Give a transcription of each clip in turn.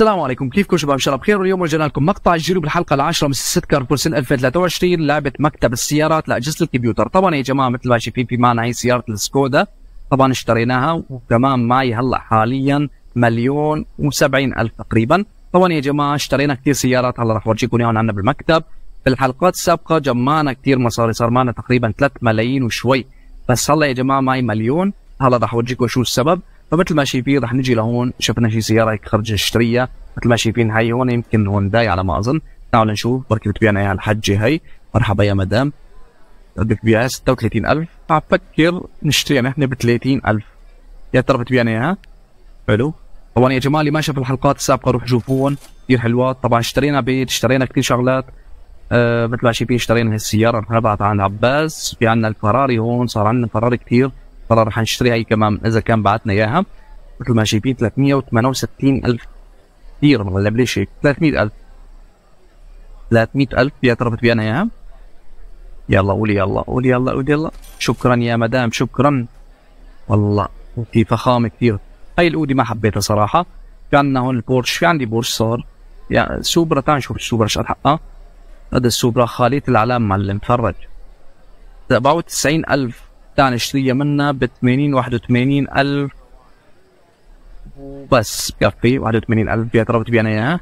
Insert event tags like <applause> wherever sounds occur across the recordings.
السلام عليكم كيفكم شباب ان شاء الله بخير اليوم رجعنا لكم مقطع جديد بالحلقه العاشره من سلسله كاربور سن 2023 لعبه مكتب السيارات لاجهزه الكمبيوتر طبعا يا جماعه مثل ما شايفين في معنا هي سياره السكودا طبعا اشتريناها وكمان معي هلا حاليا مليون و70 الف تقريبا طبعا يا جماعه اشترينا كثير سيارات هلا رح اورجيكم اياهم عندنا بالمكتب بالحلقات السابقه جمعنا كثير مصاري صار معنا تقريبا 3 ملايين وشوي بس هلا يا جماعه معي مليون هلا رح اورجيكم شو السبب فمثل ما شايفين رح نجي لهون شفنا شي سياره هيك خرج نشتريها مثل ما شايفين هاي هون يمكن هونداي على ما اظن تعالوا نشوف بركي بتبيعنا اياها الحجه هي مرحبا يا مدام بدك تبيعها 36000 عم بفكر نشتريها نحن ب 30000 يا ترى بتبيعنا اياها حلو طبعا يا جماعه اللي ما شاف الحلقات السابقه روح شوفوهم كثير حلوات طبعا اشترينا بيت اشترينا كثير شغلات آه مثل ما شايفين اشترينا هالسياره نبعت عن عباس في عندنا الفراري هون صار عندنا فراري كثير المره رح نشتريها هي كمان اذا كان بعتنا اياها مثل ما شايفين 368 الف كثير ولا ليش هيك 300 الف 300 الف يا ترى بتبيعنا اياها يلا قولي يلا قولي يلا قولي يلا شكرا يا مدام شكرا والله في فخامه كثير هاي الاودي ما حبيتها صراحه في عندنا هون البورش في عندي بورش صار يعني سوبرا تعال نشوف السوبرا شو حقها هذا السوبرا خالية الاعلام معلم تفرج 97000 كان اشتريها منه ب 80 81 الف وبس بكفي 81 الف يا ترى بتبيعنا اياها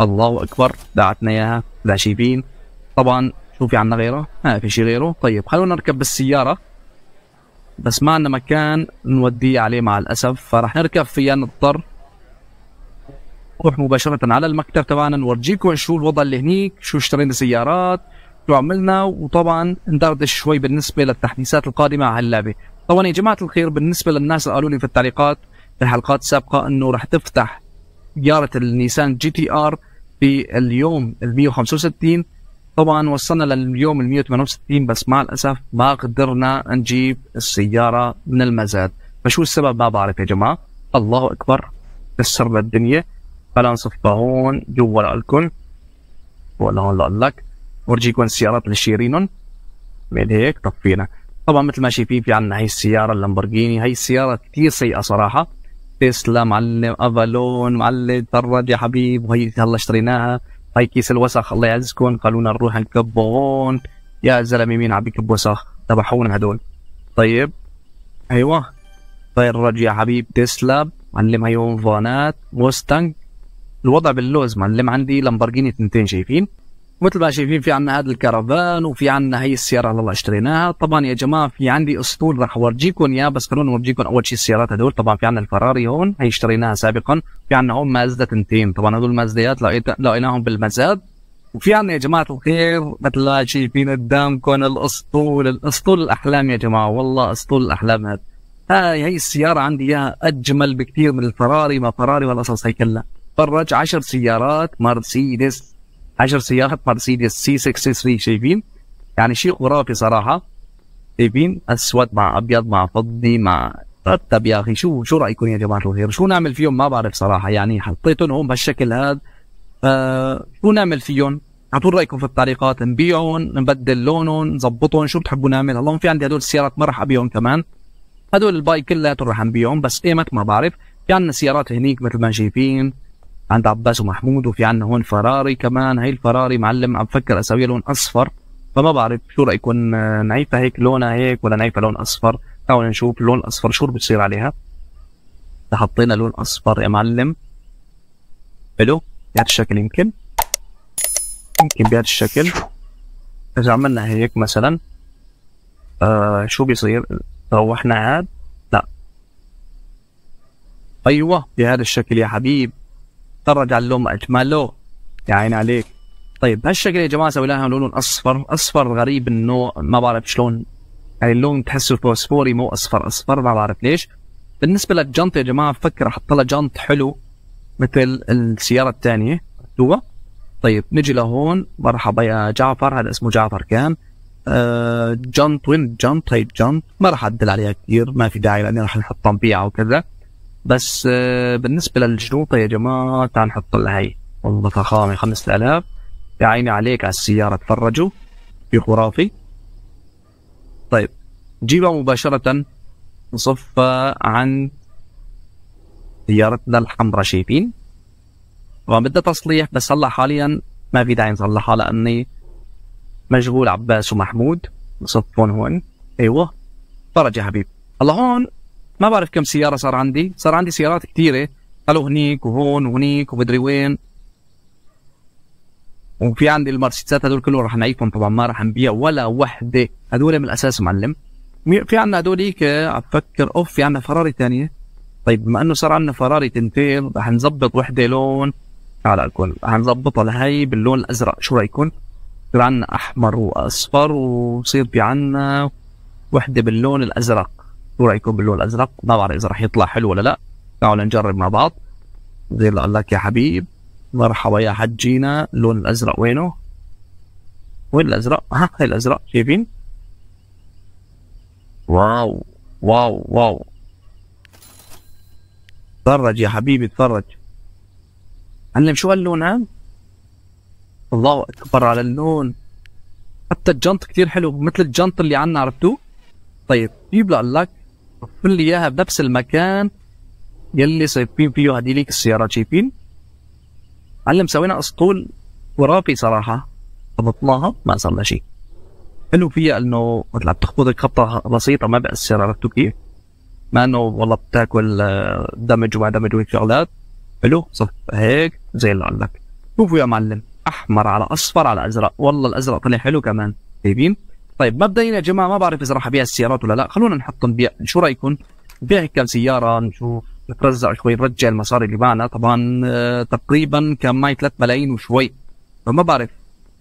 الله اكبر دعتنا اياها ذا شيبين طبعا شو في عنا غيره؟ ما في شي غيره طيب خلونا نركب بالسياره بس ما عندنا مكان نوديه عليه مع الاسف فراح نركب فيها نضطر نروح مباشرة على المكتب تبعنا نورجيكم شو الوضع اللي هنيك شو اشترينا سيارات شو عملنا وطبعا ندردش شوي بالنسبه للتحديثات القادمه على اللعبه طبعا يا جماعه الخير بالنسبه للناس اللي قالوا لي في التعليقات في الحلقات السابقه انه رح تفتح سياره النيسان جي تي ار في اليوم ال 165 طبعا وصلنا لليوم ال 168 بس مع الاسف ما قدرنا نجيب السياره من المزاد فشو السبب ما بعرف يا جماعه الله اكبر كسرنا الدنيا فلا نصف هون جوا لكم ولا هون لك ورجيكم السيارات اللي شيرينهم بعد هيك طفينا طبعا مثل ما شايفين في عندنا هي السياره اللامبورجيني هي السياره كثير سيئه صراحه تسلا معلم افالون معلم تفرج يا حبيب وهي هلا اشتريناها هاي كيس الوسخ الله يعزكم قالوا لنا نروح نكبه هون يا زلمه مين عم بيكب وسخ تبعونا هدول طيب ايوه طيب يا حبيب تسلا معلم هي فانات موستنج الوضع باللوز معلم عندي لامبرجيني تنتين شايفين مثل ما شايفين في عنا هذا الكرفان وفي عنا هي السياره اللي اشتريناها طبعا يا جماعه في عندي اسطول راح اورجيكم اياه بس خلونا اورجيكم اول شيء السيارات هدول طبعا في عنا الفراري هون هي اشتريناها سابقا في عنا هون مازدا تنتين طبعا هدول المازديات لقيناهم بالمزاد وفي عنا يا جماعه الخير مثل ما شايفين قدامكم الاسطول الاسطول الاحلام يا جماعه والله اسطول الاحلام هذا هاي هي السياره عندي اياها اجمل بكثير من الفراري ما فراري والقصص هي كلها فرج 10 سيارات مرسيدس 10 سيارات مرسيدس سي 63 شايفين يعني شيء خرافي صراحه شايفين اسود مع ابيض مع فضي مع رتب يا اخي شو شو رايكم يا جماعه الخير شو نعمل فيهم ما بعرف صراحه يعني حطيتهم هون بهالشكل هذا آه شو نعمل فيهم اعطوا رايكم في التعليقات نبيعهم نبدل لونهم نظبطهم شو بتحبوا نعمل اللهم في عندي هدول السيارات ما راح ابيعهم كمان هدول البايك كلياتهم راح نبيعهم بس قيمت ما بعرف في عندنا سيارات هنيك مثل ما شايفين عند عباس ومحمود وفي عندنا هون فراري كمان هي الفراري معلم عم بفكر اسوي لون اصفر فما بعرف شو رايكم نعيفها هيك لونها هيك ولا نعيفها لون اصفر تعالوا نشوف اللون الاصفر شو بتصير عليها حطينا لون اصفر يا معلم حلو بهذا الشكل يمكن يمكن بهذا الشكل اذا عملنا هيك مثلا آه شو بيصير روحنا عاد لا ايوه بهذا الشكل يا حبيب تفرج على اللون اجمل له يا عيني عليك طيب هالشكل يا جماعه سويناها لون اصفر اصفر غريب انه ما بعرف شلون يعني اللون تحسه فوسفوري مو اصفر اصفر ما بعرف ليش بالنسبه للجنط يا جماعه بفكر احط لها جنط حلو مثل السياره الثانيه دوا أيوة. طيب نجي لهون مرحبا يا جعفر هذا اسمه جعفر كان آه جنط وين جنط هي طيب، جنط ما راح ادل عليها كثير ما في داعي لاني راح نحط طبيعه وكذا بس آه، بالنسبه للجنوطه يا جماعه تعال نحط لها هي والله فخامه 5000 يا عيني عليك على السياره تفرجوا في خرافي طيب جيبها مباشره نصفها عن سيارتنا الحمراء شايفين طبعا بدها تصليح بس هلا حاليا ما في داعي نصلحها لاني مشغول عباس ومحمود نصفهم هون ايوه فرج يا حبيبي هلا هون ما بعرف كم سياره صار عندي صار عندي سيارات كثيره قالوا هنيك وهون وهنيك ومدري وين وفي عندي المرسيدسات هدول كلهم رح نعيفهم طبعا ما رح نبيع ولا وحده هدول من الاساس معلم في عندنا هدوليك عم بفكر اوف في عندنا فراري ثانيه طيب بما انه صار عندنا فراري تنتين رح نظبط وحده لون على الكل رح نظبطها لهي باللون الازرق شو رايكم؟ يصير عندنا احمر واصفر ويصير في عندنا وحده باللون الازرق شو رايكم باللون الازرق ما بعرف اذا راح يطلع حلو ولا لا تعالوا نجرب مع بعض زي اللي قال لك يا حبيب مرحبا يا حجينا اللون الازرق وينه وين الازرق ها هي الازرق شايفين واو واو واو تفرج يا حبيبي تفرج علم شو هاللون ها الله اكبر على اللون حتى الجنط كثير حلو مثل الجنط اللي عنا عرفتوه طيب جيب لك كل اياها بنفس المكان يلي صايبين فيه هذيك السيارات شايفين علم سوينا اسطول ورافي صراحه ضبطناها ما صار لنا شيء حلو فيها انه مثلا بتخبطك خبطه بسيطه ما بأثر عرفتوا كيف؟ ما انه والله بتاكل آه، دمج وما دمج وهيك شغلات حلو صف هيك زي اللي عندك شوفوا يا معلم احمر على اصفر على ازرق والله الازرق طلع حلو كمان شايفين طيب مبدئيا يا جماعه ما بعرف اذا راح ابيع السيارات ولا لا خلونا نحط نبيع شو رايكم نبيع كم سياره نشوف نترزع شوي نرجع المصاري اللي معنا طبعا آه، تقريبا كان معي 3 ملايين وشوي فما بعرف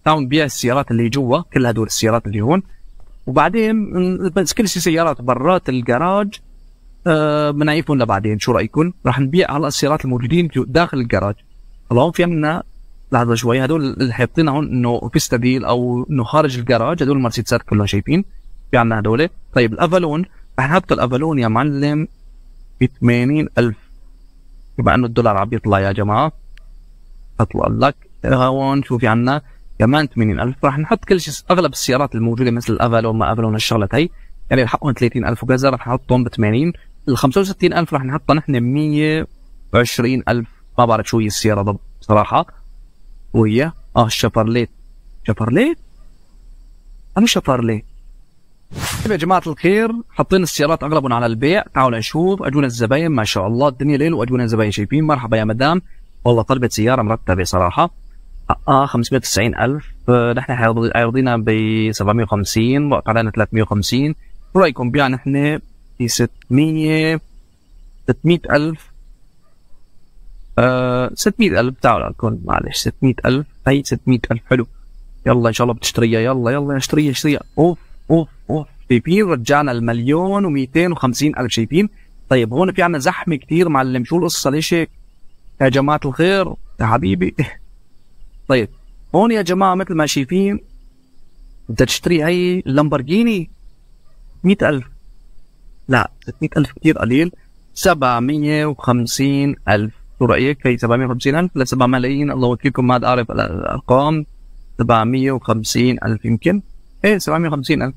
تعالوا نبيع السيارات اللي جوا كل هدول السيارات اللي هون وبعدين بس كل شيء سيارات برات الجراج بنعيفهم آه، لبعدين شو رايكم؟ رح نبيع هلا السيارات الموجودين داخل الجراج اللهم في عندنا لحظه شوي هدول اللي حاطين هون انه بيستا ديل او انه خارج الجراج هدول المرسيدسات كلهم شايفين في عندنا هدول طيب الافالون رح نحط الافالون يا معلم ب 80000 بما انه الدولار عم يطلع يا جماعه اطلع لك آه، هون شو في عندنا كمان 80000 رح نحط كل شيء اغلب السيارات الموجوده مثل الافالون ما افالون هالشغلات هي يعني حقهم 30000 وكذا رح نحطهم ب 80 ال 65000 رح نحطها نحن ب 120000 ما بعرف شو هي السياره بصراحه وياه اه الشفرليت شفرليت انا شفرليت طيب يا جماعة الخير حاطين السيارات اغلبهم على البيع تعالوا نشوف اجونا الزباين ما شاء الله الدنيا ليل واجونا الزباين شايفين مرحبا يا مدام والله طلبت سيارة مرتبة صراحة اه 590 آه، الف آه، نحن عارضينها ب 750 وقع علينا 350 رايكم بيع نحن ب 600 600 الف أه الف تعال كون معلش 600 الف هي الف حلو يلا ان شاء الله بتشتريها يلا يلا اشتريها اشتريها اوف اوف اوف شايفين رجعنا المليون و250 الف شايفين طيب هون في عنا زحمه كثير معلم شو القصه ليش هيك يا جماعه الخير يا حبيبي <laughs> طيب هون يا جماعه مثل ما شايفين انت تشتري هي 100 الف لا الف كثير قليل 750 ألف رأيك في 750 ألف ل 7 ملايين الله وكيلكم ما عاد أعرف الأرقام 750 ألف يمكن إيه 750 ألف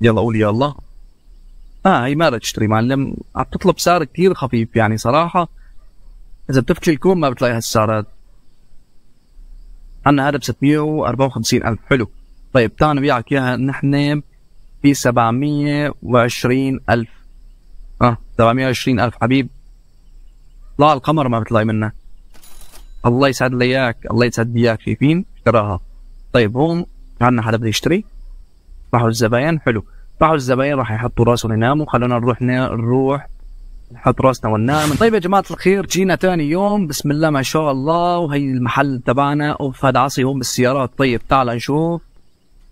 يلا قول يلا اه هي ما بدها تشتري معلم عم تطلب سعر كثير خفيف يعني صراحه اذا بتفتش الكون ما بتلاقي هالسعرات عنا هذا ب 654 الف حلو طيب تعال نبيعك اياها نحن ب 720 الف 720 الف حبيب طلع القمر ما بتلاقي منه الله يسعد لي اياك الله يسعد لي اياك في فين اشتراها طيب هون عندنا حدا بده يشتري راحوا الزباين حلو راحوا الزباين راح يحطوا راسهم يناموا خلونا نروح نروح نحط راسنا وننام طيب يا جماعه الخير جينا ثاني يوم بسم الله ما شاء الله وهي المحل تبعنا اوف هذا عصي هون بالسيارات طيب تعال نشوف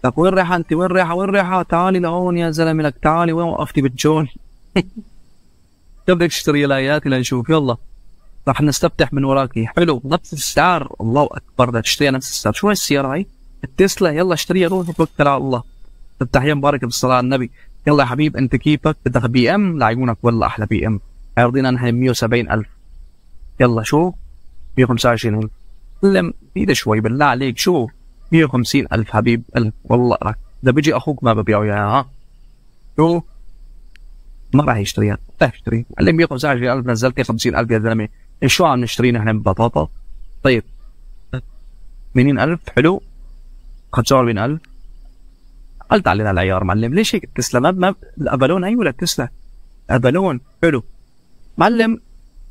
لك وين رايحه انت وين رايحه وين رايحه تعالي لهون يا زلمه لك تعالي وين وقفتي بالجول <laughs> تبدا تشتري الايات الى نشوف يلا راح نستفتح من وراكي حلو نفس السعر الله اكبر ده تشتريها نفس السعر شو السياره هاي التسلا يلا اشتريها روح وتوكل على الله تفتحيها مبارك بالصلاه على النبي يلا يا حبيب انت كيفك بدك بي ام لعيونك والله احلى بي ام عارضين انا 170 170000 يلا شو 125000 لم ايده شوي بالله عليك شو 150000 حبيب الف والله اذا بيجي اخوك ما ببيعه يا ها شو ما راح يشتريها راح يشتري لم يكن سعر 20000 نزلت 50000 يا زلمه شو عم نشتري نحن ببطاطا طيب 80000 حلو 45000 قلت علينا العيار معلم ليش هيك تسلا ما, ما الابالون ايوه تسلا ابالون حلو معلم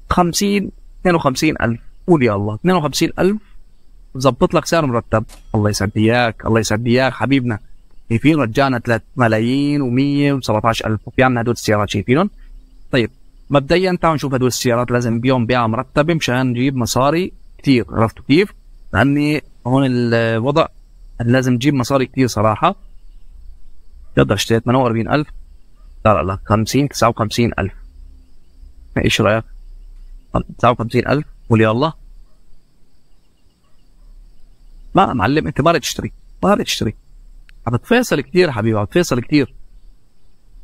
50 52000 قول يا الله 52000 ظبط لك سعر مرتب الله يسعد اياك الله يسعد اياك حبيبنا شايفين رجعنا 3 ملايين و117 الف ريال هدول السيارات شايفينهم طيب مبدئيا تعالوا نشوف هدول السيارات لازم نبيعهم بيعه مرتبه مشان نجيب مصاري كثير عرفتوا كيف؟ لاني هون الوضع لازم نجيب مصاري كثير صراحه اشتري اشتريت 48000 لا لا لا 50 59000 ايش رايك؟ 59000 قول يلا ما معلم انت ما بدك تشتري ما بدك تشتري عبد فيصل كتير حبيبي عبد فيصل كتير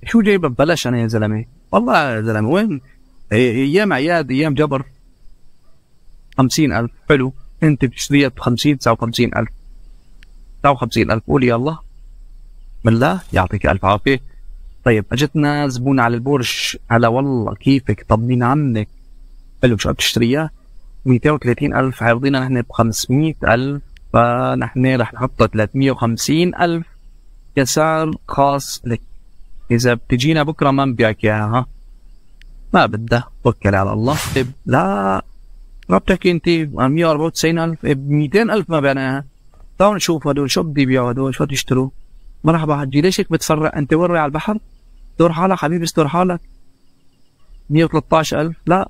شو جايب ببلاش انا يا زلمه والله يا زلمه وين إيه، ايام عياد ايام جبر 50000 حلو انت بتشتريها ب 50 59000 59000 قول يا الله بالله يعطيك الف عافيه طيب اجتنا زبون على البرج هلا والله كيفك طب مين عنك حلو شو بتشتريها 230000 عارضينها نحن ب 500000 فنحن رح نحط 350 ألف كسعر خاص لك إذا بتجينا بكرة ما نبيعك إياها ما بدها توكل على الله طيب لا ما بتحكي أنت 194 ألف 200 إيه، ألف ما بعناها تعالوا نشوف هدول شو بدي يبيعوا هدول شو تشتروا مرحبا حجي ليش هيك بتفرق أنت وين على البحر دور حالك حبيبي استور حالك 113 ألف لا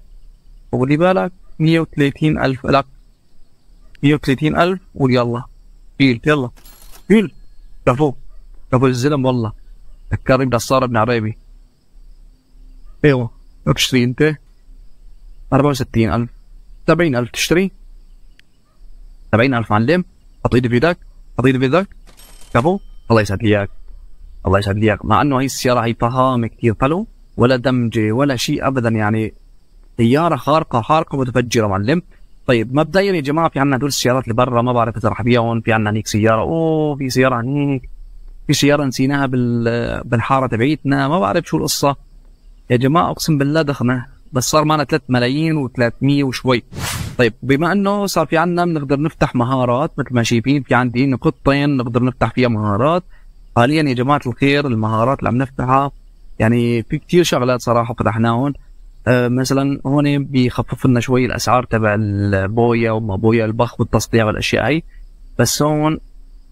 وخلي بالك 130 ألف لك 130000 قول يلا قيل يلا قيل كفو فوق فوق الزلم والله ذكرني بدسار ابن عريبي ايوه تشتري انت 64000 70000 تشتري 70000 معلم حطيت في ايدك حطيت في ايدك كفو الله يسعد اياك الله يسعد اياك مع انه هي السياره هي فخامه كثير حلو ولا دمجه ولا شيء ابدا يعني سياره خارقه خارقه متفجره معلم طيب مبدئيا يا جماعه في عنا هدول السيارات اللي برا ما بعرف اذا رح ابيعهم في عنا هنيك سياره اوه في سياره هنيك في سياره نسيناها بال بالحاره تبعيتنا ما بعرف شو القصه يا جماعه اقسم بالله دخنا بس صار معنا 3 ملايين و300 وشوي طيب بما انه صار في عنا بنقدر نفتح مهارات مثل ما شايفين في عندي نقطتين نقدر نفتح فيها مهارات حاليا يا جماعه الخير المهارات اللي عم نفتحها يعني في كثير شغلات صراحه فتحناهم آه، مثلا هون بيخفف لنا شوي الاسعار تبع البويا وما بويا البخ والتصديع والاشياء هاي بس هون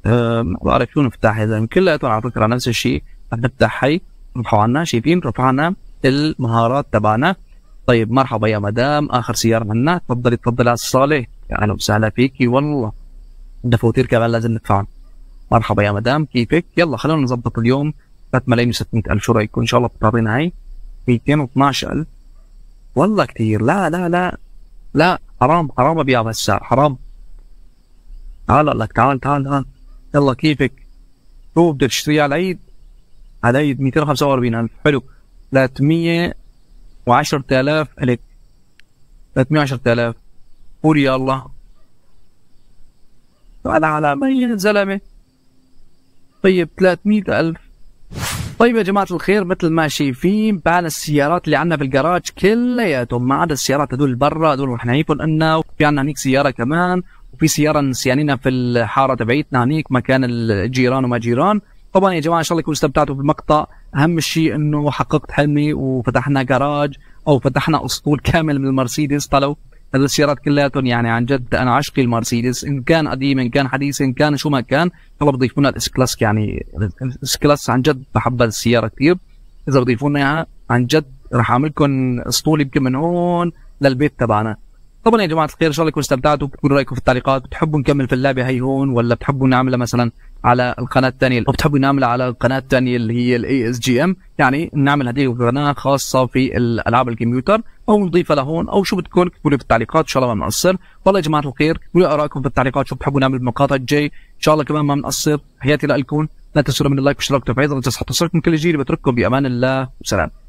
آه، ما بعرف شو نفتح اذا كلياتهم على فكره نفس الشيء رح نفتح هي رفعوا عنا شايفين رفعوا عنا المهارات تبعنا طيب مرحبا يا مدام اخر سياره عنا تفضلي تفضلي على الصاله يا اهلا وسهلا فيكي والله فواتير كمان لازم ندفعها مرحبا يا مدام كيفك يلا خلونا نظبط اليوم 3 ملايين و 600 الف شو رايكم ان شاء الله بتعطينا هي 212 الف والله كثير لا لا لا لا حرام حرام ابيع هسه حرام تعال لك تعال تعال تعال يلا كيفك شو بدك تشتريها على العيد على العيد 245000 حلو 310000 لك 310000 قول يلا الله على مين زلمه طيب 300000 طيب يا جماعه الخير مثل ما شايفين بعد السيارات اللي عندنا بالجراج كلياتهم ما عدا السيارات هذول برا هذول رح نعيبهم لنا وفي عندنا هنيك سياره كمان وفي سياره نسيانينها في الحاره تبعيتنا هنيك مكان الجيران وما جيران طبعا يا جماعه ان شاء الله يكونوا استمتعتوا بالمقطع اهم شيء انه حققت حلمي وفتحنا جراج او فتحنا اسطول كامل من المرسيدس طلعوا هذه السيارات كلياتهم يعني عن جد انا عشقي المرسيدس ان كان قديم ان كان حديث ان كان شو ما كان هلا بضيفوا لنا الاس كلاس يعني الاس كلاس عن جد بحب السياره كثير اذا بضيفوا لنا اياها عن جد رح اعمل لكم اسطول يمكن من هون للبيت تبعنا طبعا يا جماعه الخير ان شاء الله تكونوا استمتعتوا بتقولوا رايكم في التعليقات بتحبوا نكمل في اللعبه هي هون ولا بتحبوا نعملها مثلا على القناه الثانيه او بتحبوا نعملها على القناه الثانيه اللي هي الاي اس جي ام يعني نعمل هذه القناه خاصه في العاب الكمبيوتر او نضيفها لهون او شو بدكم تقولوا في التعليقات ان شاء الله ما بنقصر والله يا جماعه الخير قولوا ارائكم في التعليقات شو بتحبوا نعمل بالمقاطع الجاي ان شاء الله كمان ما بنقصر حياتي لكم لا تنسوا من اللايك والاشتراك وتفعيل زر الجرس حتى تصلكم كل جديد بترككم بامان الله وسلام